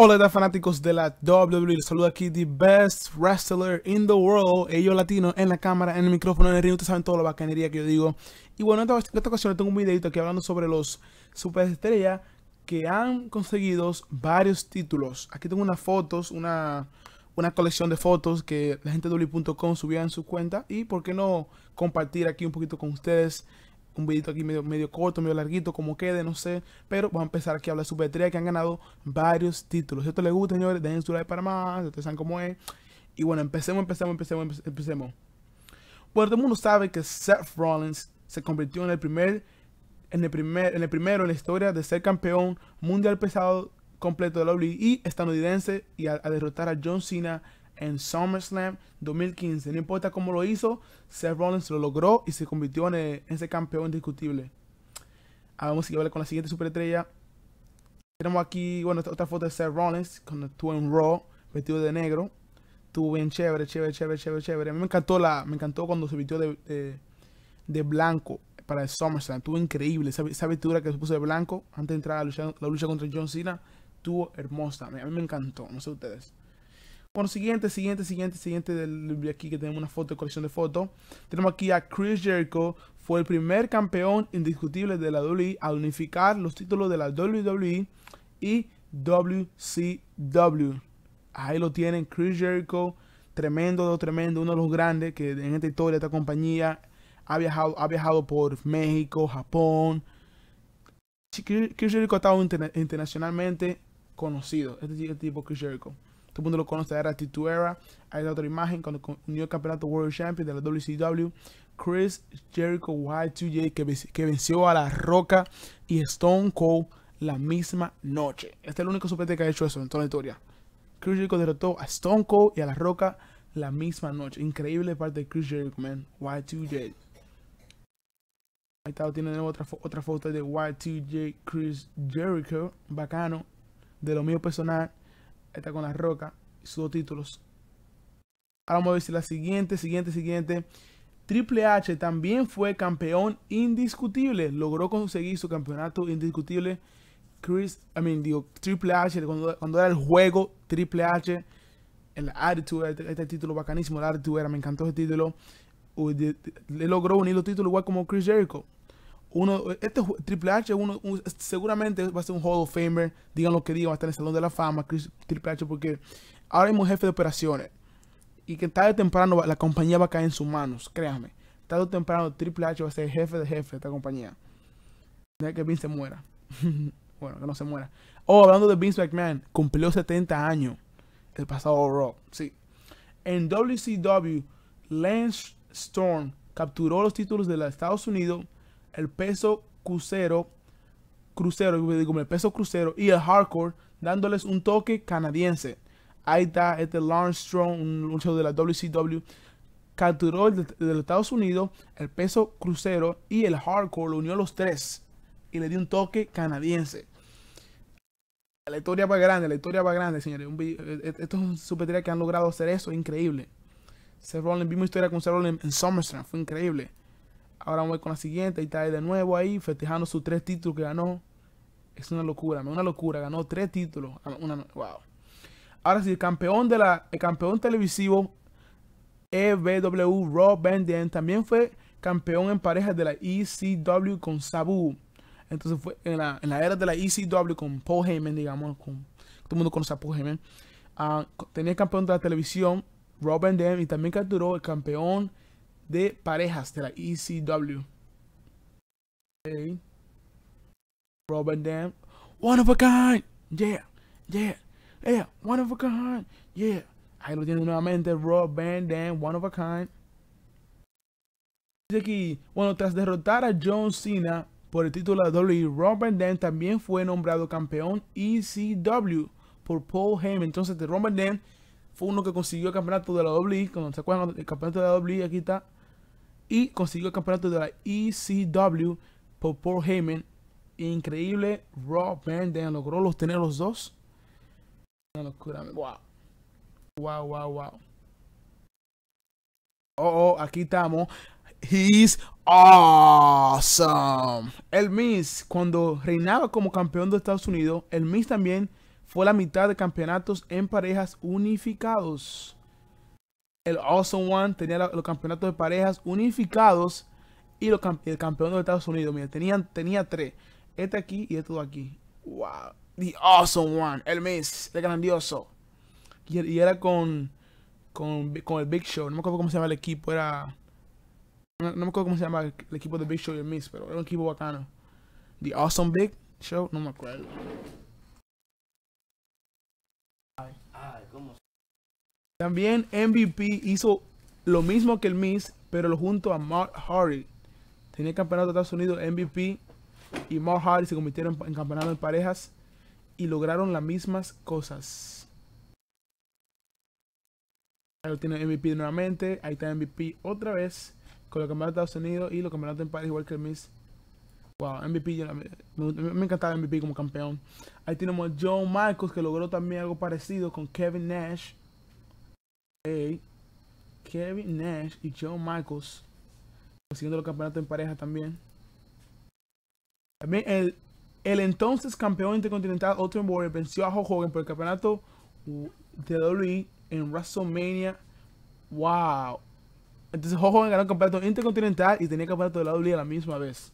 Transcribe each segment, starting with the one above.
Hola fanáticos de la WWE, les aquí the best wrestler in the world, ellos latino en la cámara, en el micrófono, en el ring, ustedes saben toda la bacanería que yo digo. Y bueno, en esta, ocasión tengo un videito aquí hablando sobre los superestrellas que han conseguido varios títulos. Aquí tengo unas fotos, una, una colección de fotos que la gente de WWE.com subía en su cuenta y por qué no compartir aquí un poquito con ustedes un videito aquí medio, medio corto, medio larguito, como quede, no sé. Pero vamos a empezar aquí a hablar de Super que han ganado varios títulos. Si esto les gusta, señores, dejen su like para más, ustedes saben cómo es. Y bueno, empecemos, empecemos, empecemos, empecemos. Bueno, todo el mundo sabe que Seth Rollins se convirtió en el primer, en el primer, en el primero en la historia de ser campeón mundial pesado completo de la WWE estadounidense y a derrotar a John Cena en SummerSlam 2015. No importa cómo lo hizo, Seth Rollins lo logró y se convirtió en, eh, ese campeón indiscutible. vamos a seguir con la siguiente superestrella. Tenemos aquí, bueno, otra foto de Seth Rollins, cuando estuvo en Raw, vestido de negro. Estuvo bien chévere, chévere, chévere, chévere, chévere. A mí me encantó, la, me encantó cuando se vistió de, de, blanco para el SummerSlam. Estuvo increíble. Esa, vestidura que se puso de blanco antes de entrar a la lucha, la lucha contra John Cena, estuvo hermosa. A mí me encantó, no sé ustedes. Bueno, siguiente, siguiente, siguiente, siguiente del aquí que tenemos una foto, colección de fotos. Tenemos aquí a Chris Jericho, fue el primer campeón indiscutible de la WWE al unificar los títulos de la WWE y WCW. Ahí lo tienen, Chris Jericho, tremendo, tremendo, uno de los grandes que en esta historia, esta compañía ha viajado, ha viajado por México, Japón. Chris Jericho ha estado internacionalmente conocido, este, este tipo Chris Jericho. Todo el mundo lo conoce era tituera, Hay otra imagen cuando unió el campeonato World Champion de la WCW. Chris Jericho Y2J que, venció a La Roca y Stone Cold la misma noche. Este es el único suplente que ha hecho eso en toda la historia. Chris Jericho derrotó a Stone Cold y a La Roca la misma noche. Increíble parte de Chris Jericho, man. Y2J. Ahí está, tiene otra, otra foto de Y2J Chris Jericho. Bacano. De lo mío personal está con La Roca y sus títulos. Ahora vamos a ver si la siguiente, siguiente, siguiente. Triple H también fue campeón indiscutible. Logró conseguir su campeonato indiscutible. Chris, I mean, digo, Triple H, cuando, era el juego Triple H, el Attitude, este, este título bacanísimo, el Attitude era, me encantó ese título. le logró unir los títulos igual como Chris Jericho uno, este Triple H seguramente va a ser un Hall of Famer, digan lo que digan, va a estar en el Salón de la Fama, Triple H, porque ahora mismo es jefe de operaciones. Y que tarde o temprano la compañía va a caer en sus manos, créanme. Tarde o temprano Triple H va a ser jefe de jefe de esta compañía. que Vince se muera. bueno, que no se muera. Oh, hablando de Vince McMahon, cumplió 70 años el pasado rock. sí. En WCW, Lance Storm capturó los títulos de los Estados Unidos el peso crucero, crucero, digo, el peso crucero y el hardcore, dándoles un toque canadiense. Ahí está este Lance Strong, un luchador de la WCW, capturó el de, los Estados Unidos, el peso crucero y el hardcore, lo unió a los tres y le dio un toque canadiense. La historia va grande, la historia va grande, señores. Un, eh, eh, estos que han logrado hacer eso, increíble. Seth Rollins, vimos historia con Seth en SummerSlam, fue increíble ahora voy con la siguiente, y está de nuevo ahí, festejando sus tres títulos que ganó. Es una locura, una locura, ganó tres títulos. Ah, wow. Ahora sí, el campeón, de la, campeón televisivo EBW Rob Van también fue campeón en parejas de la ECW con Sabu. Entonces fue en la, era de la ECW con Paul Heyman, digamos, con, todo el mundo conoce a Paul Heyman. Ah, tenía el campeón de la televisión, Rob Van y también capturó el campeón de parejas de la ECW. Robin Dam. One of a kind. Yeah, yeah, yeah. One of a kind. Yeah. Ahí lo tienen nuevamente Rob Van Dam, One of a Kind. Dice aquí, bueno, tras derrotar a John Cena por el título de WWE, Rob Van Dam también fue nombrado campeón ECW por Paul Heyman. Entonces, este Rob Van Dam fue uno que consiguió el campeonato de la WWE. Cuando se acuerdan, el campeonato de la WWE, aquí está y consiguió el campeonato de la ECW por Paul Heyman. Increíble, Rob Van Dam logró los tener los dos. wow. Wow, wow, wow. Oh, oh, aquí estamos. He's awesome. El Miss, cuando reinaba como campeón de Estados Unidos, el Miss también fue la mitad de campeonatos en parejas unificados el Awesome One tenía los campeonatos de parejas unificados y los, el campeón de Estados Unidos. Mira, tenían, tenía tres. Este aquí y este aquí. ¡Wow! The Awesome One, el Miss, el grandioso. Y, era con, con, el Big Show. No me acuerdo cómo se llama el equipo. Era. No, me acuerdo cómo se llama el, el equipo de Big Show y el Miss, pero era un equipo bacano. The Awesome Big Show, no me acuerdo. También MVP hizo lo mismo que el Miss, pero junto a Mark Hardy. Tenía campeonato de Estados Unidos, MVP y Mark Hardy se convirtieron en campeonato en parejas y lograron las mismas cosas. Ahí lo tiene MVP nuevamente, ahí está MVP otra vez con los campeonatos de Estados Unidos y los campeonatos en parejas igual que el Miss. Wow, MVP, me, me, encantaba MVP como campeón. Ahí tenemos John Marcos que logró también algo parecido con Kevin Nash. Kevin Nash y Joe Michaels consiguiendo el campeonato en pareja también. También el, entonces campeón intercontinental Ultimate Warrior venció a Hulk Hogan por el campeonato de WWE en WrestleMania. ¡Wow! Entonces Hulk Hogan ganó el campeonato intercontinental y tenía el campeonato de la WWE a la misma vez.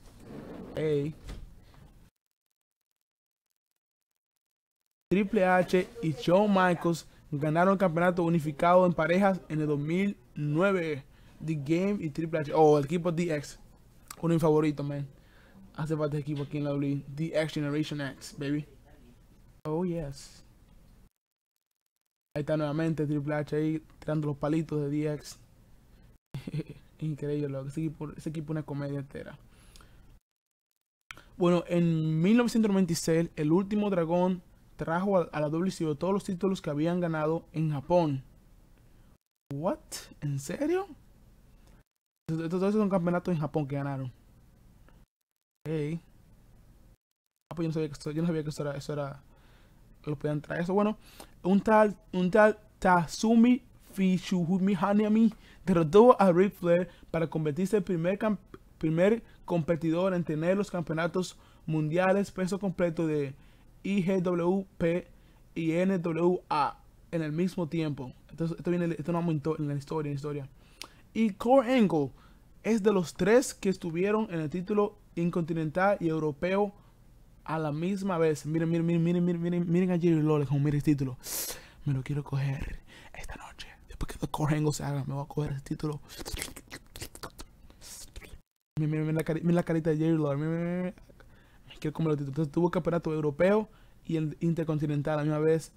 Triple H y John Michaels ganaron el campeonato unificado en parejas en el 2009. The Game y Triple H. Oh, el equipo DX. Uno de man. Hace parte de equipo aquí en la WWE. DX Generation X, baby. Oh, yes. Ahí está nuevamente Triple H ahí tirando los palitos de DX. Increíble, loco. Ese equipo, es una comedia entera. Bueno, en 1996, el último dragón trajo a, la WCO todos los títulos que habían ganado en Japón. ¿What? ¿En serio? Estos, son campeonatos en Japón que ganaron. Hey. Ah, pues yo no sabía que eso yo no sabía que era, eso era. Lo podían traer. Eso, bueno. Un tal, un tal Tazumi Fishuhumi Hanyami derrotó a Ric Flair para convertirse en el primer, primer competidor en tener los campeonatos mundiales peso completo de IGWP y NWA en el mismo tiempo. Entonces, esto, viene, esto no en la historia, en la historia. Y Core Angle es de los tres que estuvieron en el título incontinental y europeo a la misma vez. Miren, miren, miren, miren, miren, miren, a Jerry Lawler como mire el título. Me lo quiero coger esta noche. Después que Core Angle se haga, me voy a coger el título. Miren, miren, miren, la, miren la carita de Jerry Lawler. Miren, miren, miren que como lo tuvo campeonato europeo y el intercontinental a la misma vez.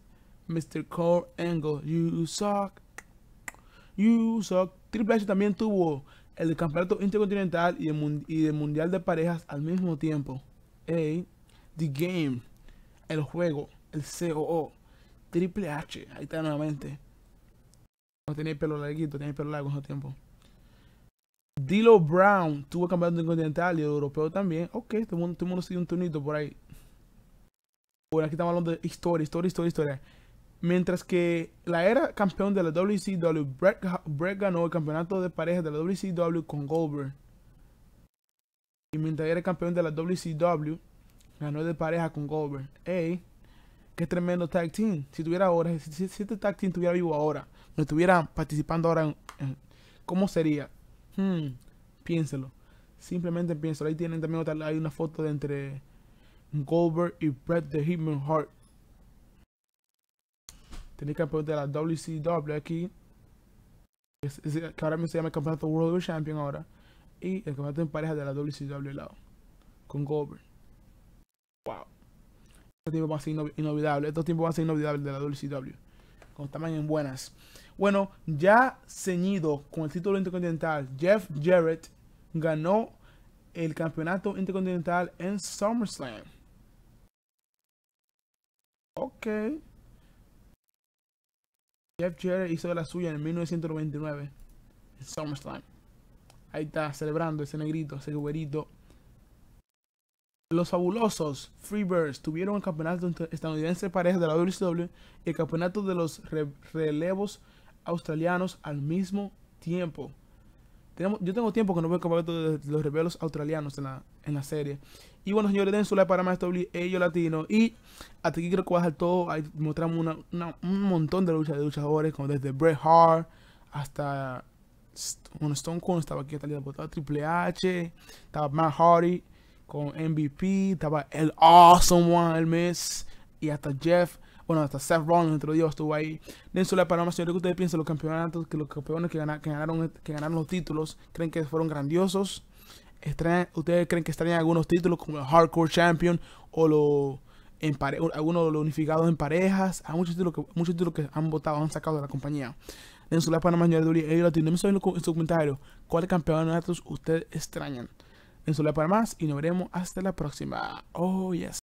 Mr. Core Angle, you suck, you suck. Triple H también tuvo el campeonato intercontinental y el, mundial de parejas al mismo tiempo. Hey the Game, el juego, el COO, Triple H, ahí está nuevamente. No tenía pelo larguito, tenía pelo largo en ese tiempo. Dilo Brown tuvo campeonato continental y europeo también. Ok, todo el mundo, sigue un turnito por ahí. Bueno, aquí estamos hablando de historia, historia, historia, historia. Mientras que la era campeón de la WCW, Brett, ganó el campeonato de pareja de la WCW con Goldberg. Y mientras era campeón de la WCW, ganó de pareja con Goldberg. ¡Ey! ¡Qué tremendo tag team! Si tuviera ahora, si, este tag team estuviera vivo ahora, no estuviera participando ahora, en, ¿cómo sería? Hmm, piénselo. Simplemente piénselo. Ahí tienen también otra, hay una foto de entre Goldberg y Bret the Hitman Hart. Tiene campeón de la WCW aquí. que ahora mismo se llama el campeonato World Champion ahora. Y el campeonato en pareja de la WCW lado. Con Goldberg. Wow. Estos tiempos van a ser inolvidable. Estos tiempos van a ser inolvidables de la WCW con estaban en buenas. Bueno, ya ceñido con el título intercontinental, Jeff Jarrett ganó el campeonato intercontinental en SummerSlam. Ok. Jeff Jarrett hizo la suya en 1999 en SummerSlam. Ahí está, celebrando ese negrito, ese güerito. Los fabulosos Freebirds tuvieron el campeonato estadounidense pareja de la WCW y el campeonato de los relevos australianos al mismo tiempo. yo tengo tiempo que no veo el campeonato de los relevos australianos en la, en la serie. Y bueno, señores, den su like para más ellos Latino. Y hasta aquí creo que todo. Ahí mostramos un montón de luchas de luchadores, como desde Bret Hart hasta Stone Cold estaba aquí, estaba Triple H, estaba Matt Hardy con MVP, estaba el Awesome One, el Miss, y hasta Jeff, bueno, hasta Seth Rollins Entre los estuvo ahí. Denso la señores, ustedes piensan los campeonatos, que los campeones que, ganaron, que ganaron, los títulos, creen que fueron grandiosos. ustedes creen que extrañan algunos títulos como el Hardcore Champion o los en algunos de los unificados en parejas. Hay muchos títulos que, muchos títulos que han votado, han sacado de la compañía. En su la Panamá, de Duri, saber en su comentario cuáles campeonatos ustedes extrañan en para Más y nos veremos hasta la próxima. Oh, yes.